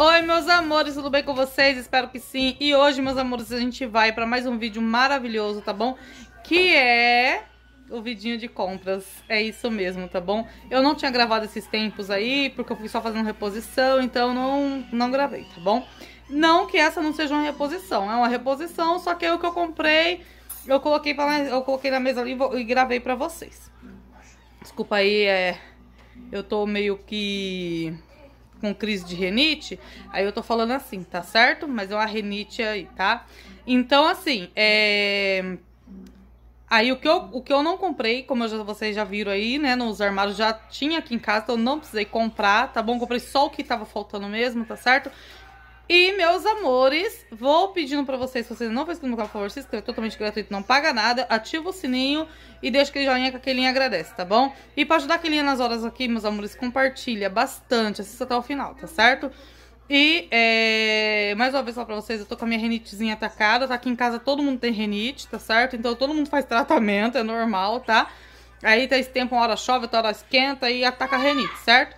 Oi, meus amores, tudo bem com vocês? Espero que sim. E hoje, meus amores, a gente vai para mais um vídeo maravilhoso, tá bom? Que é o vidinho de compras. É isso mesmo, tá bom? Eu não tinha gravado esses tempos aí, porque eu fui só fazendo reposição, então não, não gravei, tá bom? Não que essa não seja uma reposição, é uma reposição, só que é o que eu comprei, eu coloquei, pra, eu coloquei na mesa ali e gravei pra vocês. Desculpa aí, é... Eu tô meio que com crise de renite, aí eu tô falando assim, tá certo? Mas é uma renite aí, tá? Então, assim, é... Aí o que, eu, o que eu não comprei, como já, vocês já viram aí, né, nos armários, já tinha aqui em casa, então eu não precisei comprar, tá bom? Comprei só o que tava faltando mesmo, tá certo? E, meus amores, vou pedindo pra vocês, se vocês não for inscrito no canal, por favor, se inscreva, totalmente gratuito, não paga nada, ativa o sininho e deixa aquele joinha que aquele agradece, tá bom? E pra ajudar aquele nas horas aqui, meus amores, compartilha bastante, assista até o final, tá certo? E, é, mais uma vez só pra vocês, eu tô com a minha renitezinha atacada, tá aqui em casa todo mundo tem renite, tá certo? Então todo mundo faz tratamento, é normal, tá? Aí tá esse tempo, uma hora chove, outra hora esquenta e ataca a renite, certo?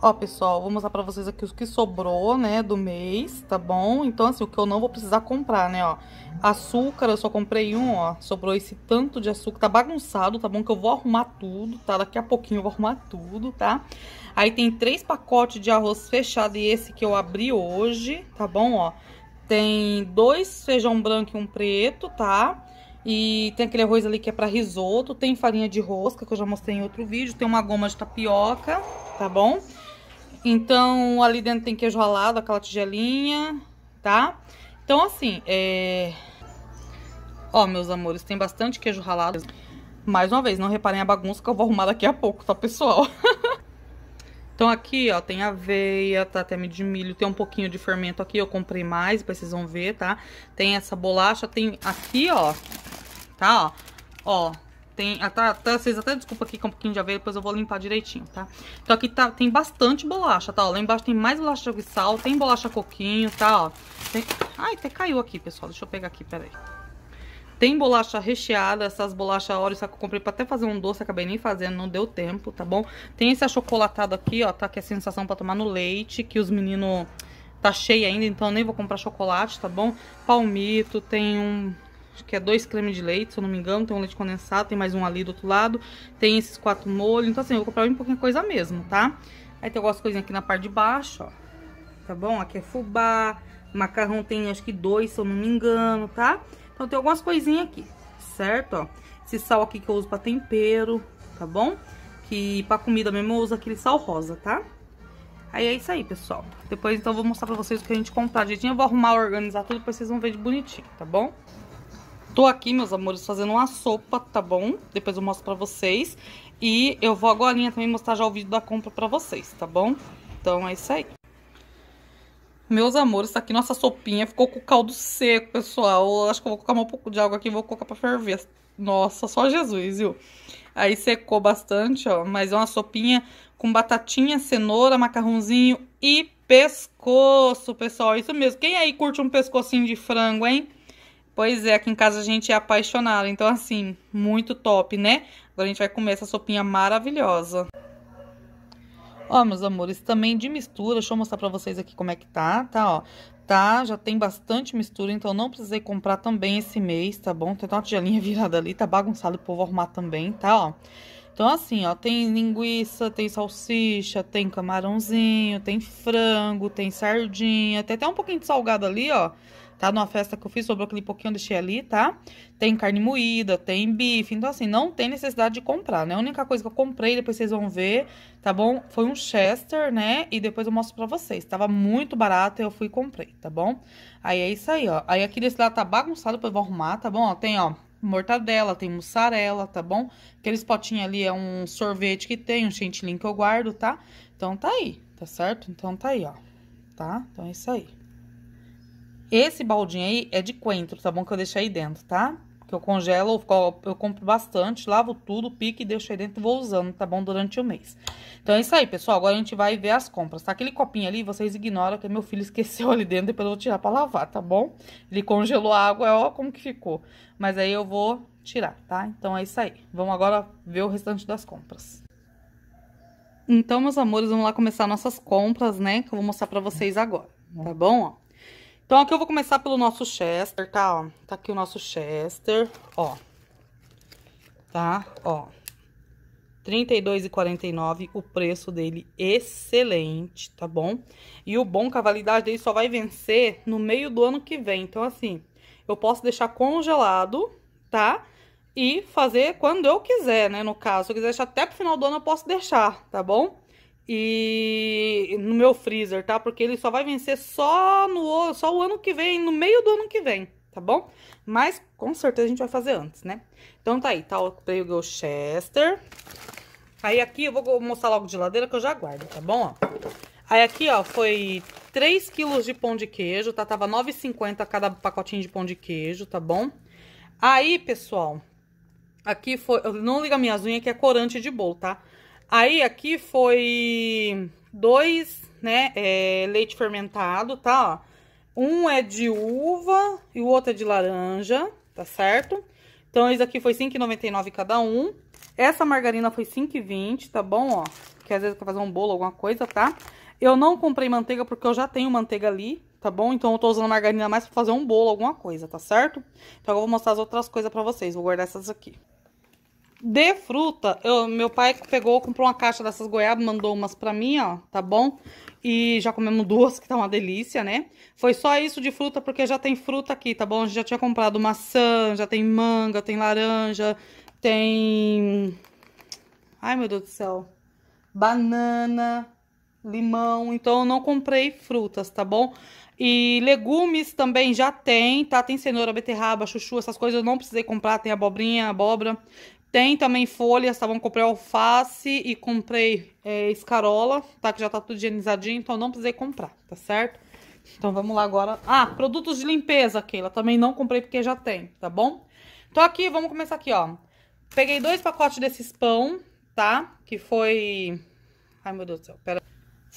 Ó, pessoal, vou mostrar pra vocês aqui os que sobrou, né, do mês, tá bom? Então, assim, o que eu não vou precisar comprar, né, ó. Açúcar, eu só comprei um, ó. Sobrou esse tanto de açúcar. Tá bagunçado, tá bom? Que eu vou arrumar tudo, tá? Daqui a pouquinho eu vou arrumar tudo, tá? Aí tem três pacotes de arroz fechado e esse que eu abri hoje, tá bom, ó? Tem dois feijão branco e um preto, Tá? E tem aquele arroz ali que é pra risoto, tem farinha de rosca, que eu já mostrei em outro vídeo, tem uma goma de tapioca, tá bom? Então, ali dentro tem queijo ralado, aquela tigelinha, tá? Então, assim, é... Ó, meus amores, tem bastante queijo ralado. Mais uma vez, não reparem a bagunça que eu vou arrumar daqui a pouco, tá, pessoal? então, aqui, ó, tem aveia, tá? Tem de milho, tem um pouquinho de fermento aqui, eu comprei mais, depois vocês vão ver, tá? Tem essa bolacha, tem aqui, ó, tá, ó, ó, tem. Até, tá, até, tá, vocês até desculpa aqui com um pouquinho de aveia, depois eu vou limpar direitinho, tá? Então aqui tá, tem bastante bolacha, tá? Ó, lá embaixo tem mais bolacha de sal, tem bolacha coquinho, tá? Ó. Tem... Ai, até caiu aqui, pessoal. Deixa eu pegar aqui, peraí. Tem bolacha recheada, essas bolachas só que eu comprei pra até fazer um doce, acabei nem fazendo, não deu tempo, tá bom? Tem esse achocolatado aqui, ó, tá? Que é sensação pra tomar no leite, que os meninos... Tá cheio ainda, então nem vou comprar chocolate, tá bom? Palmito, tem um que é dois creme de leite, se eu não me engano. Tem um leite condensado, tem mais um ali do outro lado. Tem esses quatro molhos. Então, assim, eu vou comprar um pouquinho coisa mesmo, tá? Aí tem algumas coisinhas aqui na parte de baixo, ó. Tá bom? Aqui é fubá. Macarrão tem, acho que dois, se eu não me engano, tá? Então, tem algumas coisinhas aqui, certo? Ó, esse sal aqui que eu uso pra tempero, tá bom? Que pra comida mesmo eu uso aquele sal rosa, tá? Aí é isso aí, pessoal. Depois, então, eu vou mostrar pra vocês o que a gente comprar direitinho. Eu vou arrumar, organizar tudo, depois vocês vão ver de bonitinho, tá bom? Tô aqui, meus amores, fazendo uma sopa, tá bom? Depois eu mostro pra vocês. E eu vou agora também mostrar já o vídeo da compra pra vocês, tá bom? Então é isso aí. Meus amores, tá aqui nossa sopinha. Ficou com caldo seco, pessoal. Eu acho que eu vou colocar um pouco de água aqui e vou colocar pra ferver. Nossa, só Jesus, viu? Aí secou bastante, ó. Mas é uma sopinha com batatinha, cenoura, macarrãozinho e pescoço, pessoal. Isso mesmo. Quem aí curte um pescocinho de frango, hein? Pois é, aqui em casa a gente é apaixonada, então assim, muito top, né? Agora a gente vai comer essa sopinha maravilhosa. Ó, meus amores, também de mistura, deixa eu mostrar pra vocês aqui como é que tá, tá, ó. Tá, já tem bastante mistura, então não precisei comprar também esse mês, tá bom? Tem uma tigelinha virada ali, tá bagunçado o povo arrumar também, tá, ó. Então, assim, ó, tem linguiça, tem salsicha, tem camarãozinho, tem frango, tem sardinha, tem até um pouquinho de salgado ali, ó tá? Numa festa que eu fiz, sobrou aquele pouquinho, eu deixei ali, tá? Tem carne moída, tem bife, então assim, não tem necessidade de comprar, né? A única coisa que eu comprei, depois vocês vão ver, tá bom? Foi um Chester, né? E depois eu mostro pra vocês. Tava muito barato, eu fui e comprei, tá bom? Aí é isso aí, ó. Aí aqui desse lado tá bagunçado, depois eu vou arrumar, tá bom? Ó, tem, ó, mortadela, tem mussarela, tá bom? Aqueles potinhos ali é um sorvete que tem, um chantilly que eu guardo, tá? Então tá aí, tá certo? Então tá aí, ó. Tá? Então é isso aí. Esse baldinho aí é de coentro, tá bom? Que eu deixei aí dentro, tá? Que eu congelo, eu compro bastante, lavo tudo, pique e deixo aí dentro e vou usando, tá bom? Durante o mês. Então é isso aí, pessoal. Agora a gente vai ver as compras, tá? Aquele copinho ali, vocês ignoram que meu filho esqueceu ali dentro, depois eu vou tirar pra lavar, tá bom? Ele congelou a água, ó como que ficou. Mas aí eu vou tirar, tá? Então é isso aí. Vamos agora ver o restante das compras. Então, meus amores, vamos lá começar nossas compras, né? Que eu vou mostrar pra vocês agora, tá bom? Ó. Então, aqui eu vou começar pelo nosso chester, tá? Ó, tá aqui o nosso chester, ó. Tá? Ó. R$32,49 o preço dele, excelente, tá bom? E o bom que a validade dele só vai vencer no meio do ano que vem. Então, assim, eu posso deixar congelado, tá? E fazer quando eu quiser, né? No caso, se eu quiser deixar até pro final do ano, eu posso deixar, tá bom? e no meu freezer, tá? Porque ele só vai vencer só no só o ano que vem, no meio do ano que vem, tá bom? Mas com certeza a gente vai fazer antes, né? Então tá aí, tá o Gloucester. Chester. Aí aqui eu vou mostrar logo de ladeira que eu já guardo, tá bom? Ó. Aí aqui, ó, foi 3 quilos de pão de queijo, tá? Tava 9,50 cada pacotinho de pão de queijo, tá bom? Aí, pessoal, aqui foi... Não liga minhas unhas que é corante de bolo, tá? Aí aqui foi dois, né, é, leite fermentado, tá, ó. Um é de uva e o outro é de laranja, tá certo? Então, esse aqui foi R$5,99 cada um. Essa margarina foi R$5,20, tá bom, ó? Que às vezes quer fazer um bolo, alguma coisa, tá? Eu não comprei manteiga porque eu já tenho manteiga ali, tá bom? Então, eu tô usando margarina mais pra fazer um bolo, alguma coisa, tá certo? Então, eu vou mostrar as outras coisas pra vocês. Vou guardar essas aqui. De fruta, eu, meu pai pegou, comprou uma caixa dessas goiabas, mandou umas pra mim, ó, tá bom? E já comemos duas, que tá uma delícia, né? Foi só isso de fruta, porque já tem fruta aqui, tá bom? A gente já tinha comprado maçã, já tem manga, tem laranja, tem... Ai, meu Deus do céu. Banana, limão, então eu não comprei frutas, tá bom? E legumes também já tem, tá? Tem cenoura, beterraba, chuchu, essas coisas eu não precisei comprar, tem abobrinha, abóbora. Tem também folhas, tá bom? Comprei alface e comprei é, escarola, tá? Que já tá tudo higienizadinho, então não precisei comprar, tá certo? Então vamos lá agora. Ah, produtos de limpeza, Keila. Também não comprei porque já tem, tá bom? Então aqui, vamos começar aqui, ó. Peguei dois pacotes desses pão, tá? Que foi... Ai, meu Deus do céu, pera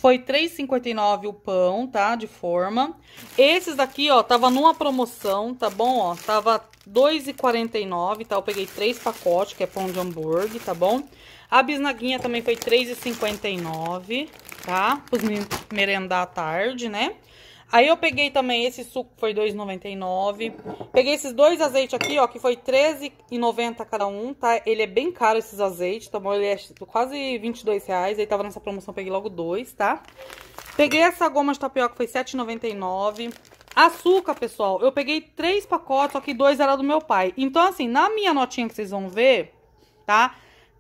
foi R$3,59 o pão, tá? De forma. Esses daqui, ó, tava numa promoção, tá bom? Ó, tava R$2,49, tá? Eu peguei três pacotes, que é pão de hambúrguer, tá bom? A bisnaguinha também foi R$3,59, tá? Os meninos merendar à tarde, né? Aí eu peguei também esse suco, foi 2,99. Peguei esses dois azeites aqui, ó, que foi 13,90 cada um, tá? Ele é bem caro esses azeites, tá bom? Ele é quase 22 reais, aí tava nessa promoção, peguei logo dois, tá? Peguei essa goma de tapioca, foi 7,99. Açúcar, pessoal, eu peguei três pacotes, só que dois era do meu pai. Então, assim, na minha notinha que vocês vão ver, tá?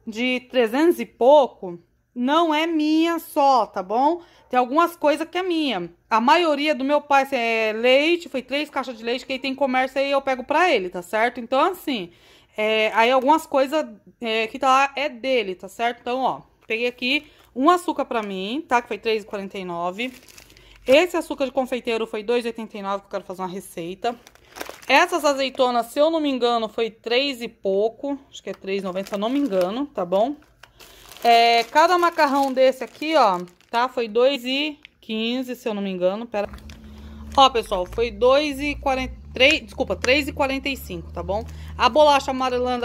De 300 e pouco, não é minha só, tá bom? Tem algumas coisas que é minha. A maioria do meu pai é leite, foi três caixas de leite, que aí tem comércio aí eu pego pra ele, tá certo? Então, assim, é, aí algumas coisas é, que tá lá é dele, tá certo? Então, ó, peguei aqui um açúcar pra mim, tá? Que foi R$3,49. Esse açúcar de confeiteiro foi R$2,89, que eu quero fazer uma receita. Essas azeitonas, se eu não me engano, foi três e pouco. Acho que é R$3,90, se eu não me engano, tá bom? É, cada macarrão desse aqui, ó, tá? Foi 2,15, se eu não me engano. Pera. Ó, pessoal, foi 2,40. desculpa, 3,45, tá bom? A bolacha amarelã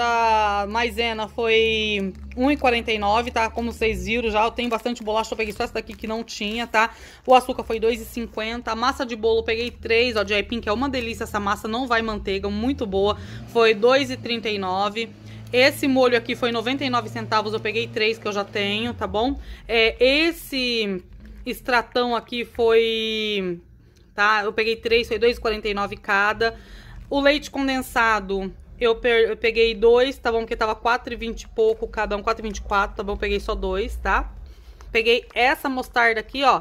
maisena foi 1,49, tá? Como vocês viram já, eu tenho bastante bolacha, eu peguei só essa daqui que não tinha, tá? O açúcar foi 2,50, a massa de bolo eu peguei 3, ó, de aipim, que é uma delícia essa massa, não vai manteiga, muito boa, foi 2,39. Esse molho aqui foi 99 centavos, eu peguei três que eu já tenho, tá bom? É, esse extratão aqui foi... tá? Eu peguei três, foi 2,49 cada. O leite condensado... Eu, per, eu peguei dois, tá bom? Porque tava 4,20 e pouco cada um, 4,24, tá bom? Eu peguei só dois, tá? Peguei essa mostarda aqui, ó.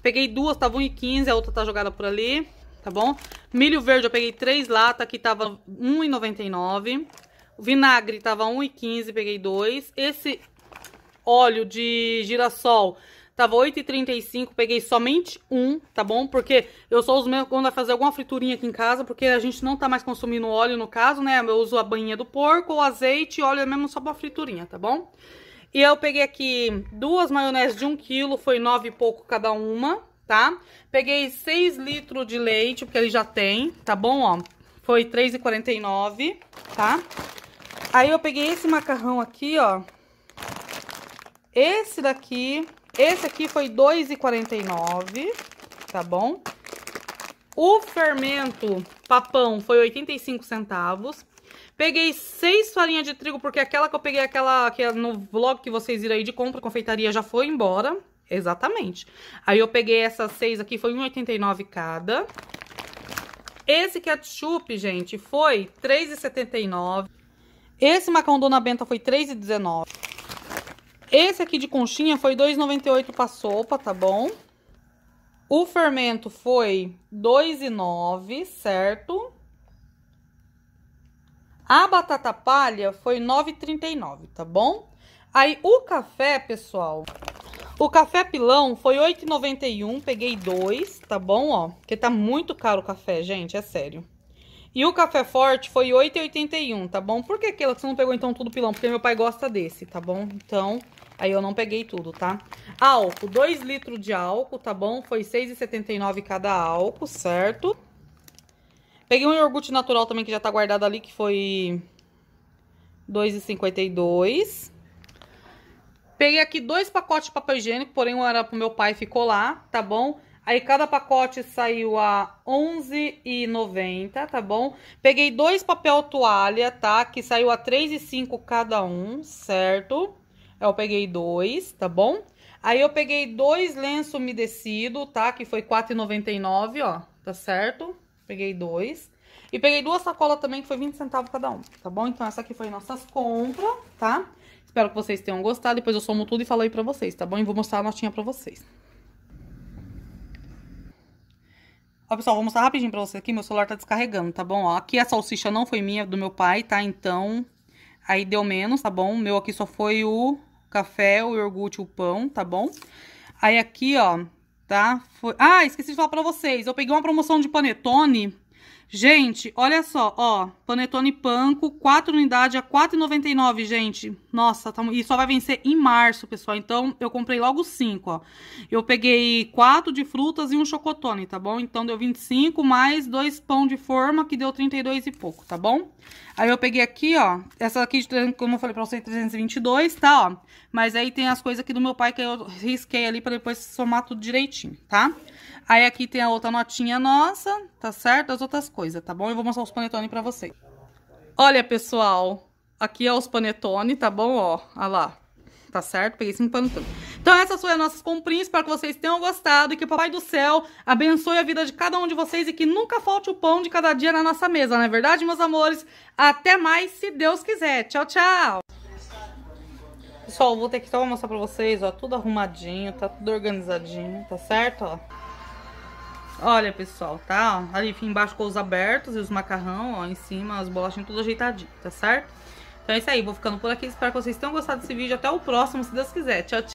Peguei duas, tava 1,15, a outra tá jogada por ali, tá bom? Milho verde eu peguei três latas, que tava 1,99. O vinagre tava 1,15, peguei dois. Esse óleo de girassol tava 8,35, peguei somente um, tá bom? Porque eu só uso mesmo quando vai fazer alguma friturinha aqui em casa, porque a gente não tá mais consumindo óleo no caso, né? Eu uso a banhinha do porco, ou azeite, óleo é mesmo só pra friturinha, tá bom? E eu peguei aqui duas maionese de 1 quilo, foi nove e pouco cada uma, tá? Peguei 6 litros de leite, porque ele já tem, tá bom, ó? Foi 3,49, tá? Aí eu peguei esse macarrão aqui, ó. Esse daqui, esse aqui foi 2,49, tá bom? O fermento papão foi 85 centavos. Peguei seis farinhas de trigo, porque aquela que eu peguei, aquela que é no vlog que vocês viram aí de compra, confeitaria, já foi embora. Exatamente. Aí eu peguei essas seis aqui, foi 1,89 cada. Esse ketchup, gente, foi 3,79. Esse macarrão Dona Benta foi R$3,19. Esse aqui de conchinha foi R$2,98 pra sopa, tá bom? O fermento foi R$2,09, certo? A batata palha foi R$9,39, tá bom? Aí o café, pessoal, o café pilão foi R$8,91, peguei dois, tá bom, ó? Porque tá muito caro o café, gente, é sério. E o café forte foi 8,81, tá bom? Por que, que você não pegou, então, tudo pilão? Porque meu pai gosta desse, tá bom? Então, aí eu não peguei tudo, tá? Álcool, 2 litros de álcool, tá bom? Foi 6,79 cada álcool, certo? Peguei um iogurte natural também, que já tá guardado ali, que foi 2,52. Peguei aqui dois pacotes de papel higiênico, porém um era pro meu pai ficou lá, tá bom? Aí cada pacote saiu a 11,90, tá bom? Peguei dois papel toalha, tá? Que saiu a 3,5 cada um, certo? Eu peguei dois, tá bom? Aí eu peguei dois lenço umedecido, tá? Que foi 4,99, ó, tá certo? Peguei dois. E peguei duas sacolas também, que foi 20 centavos cada um, tá bom? Então essa aqui foi nossas compras, tá? Espero que vocês tenham gostado. Depois eu somo tudo e falo aí pra vocês, tá bom? E vou mostrar a notinha pra vocês. Ó, pessoal, vou mostrar rapidinho pra vocês aqui, meu celular tá descarregando, tá bom? Ó, aqui a salsicha não foi minha, do meu pai, tá? Então, aí deu menos, tá bom? meu aqui só foi o café, o iogurte, o pão, tá bom? Aí aqui, ó, tá? Foi... Ah, esqueci de falar pra vocês, eu peguei uma promoção de panetone Gente, olha só, ó, panetone panko, 4 unidades a 4,99, gente. Nossa, tá, e só vai vencer em março, pessoal. Então, eu comprei logo 5, ó. Eu peguei 4 de frutas e um chocotone, tá bom? Então, deu 25, mais 2 pão de forma, que deu 32 e pouco, tá bom? Aí, eu peguei aqui, ó, essa aqui, como eu falei pra você, 322, tá, ó. Mas aí tem as coisas aqui do meu pai que eu risquei ali pra depois somar tudo direitinho, tá? Aí, aqui tem a outra notinha nossa, tá certo? As outras coisa, tá bom? Eu vou mostrar os panetone pra vocês. Olha, pessoal, aqui é os panetone, tá bom? Ó, olha lá, tá certo? Peguei cinco panetone. Então essas foram as nossas comprinhas, espero que vocês tenham gostado e que o Papai do Céu abençoe a vida de cada um de vocês e que nunca falte o pão de cada dia na nossa mesa, não é verdade, meus amores? Até mais, se Deus quiser. Tchau, tchau! Pessoal, vou ter que então mostrar pra vocês, ó, tudo arrumadinho, tá tudo organizadinho, tá certo, ó? Olha, pessoal, tá? ali embaixo com os abertos e os macarrão, ó, em cima as bolachinhas tudo ajeitadinho, tá certo? Então é isso aí, vou ficando por aqui. Espero que vocês tenham gostado desse vídeo. Até o próximo, se Deus quiser. Tchau, tchau.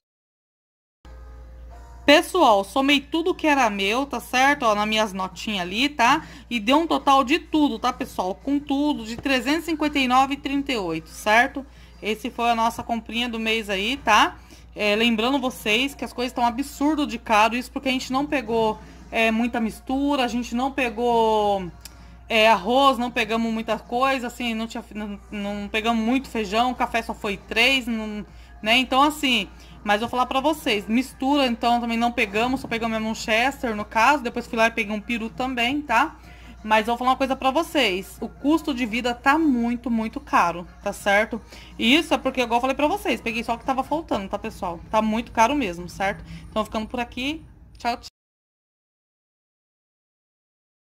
Pessoal, somei tudo que era meu, tá certo? Ó, nas minhas notinhas ali, tá? E deu um total de tudo, tá, pessoal? Com tudo, de 359,38, certo? Esse foi a nossa comprinha do mês aí, tá? É, lembrando vocês que as coisas estão absurdo de caro, isso porque a gente não pegou é, muita mistura, a gente não pegou é, arroz, não pegamos muita coisa, assim, não, tinha, não, não pegamos muito feijão, café só foi três, não, né? Então, assim, mas vou falar pra vocês, mistura, então, também não pegamos, só pegamos mesmo um Chester, no caso, depois fui lá e peguei um peru também, tá? Mas vou falar uma coisa pra vocês, o custo de vida tá muito, muito caro, tá certo? E isso é porque, igual eu falei pra vocês, peguei só o que tava faltando, tá, pessoal? Tá muito caro mesmo, certo? Então, ficando por aqui, tchau, tchau.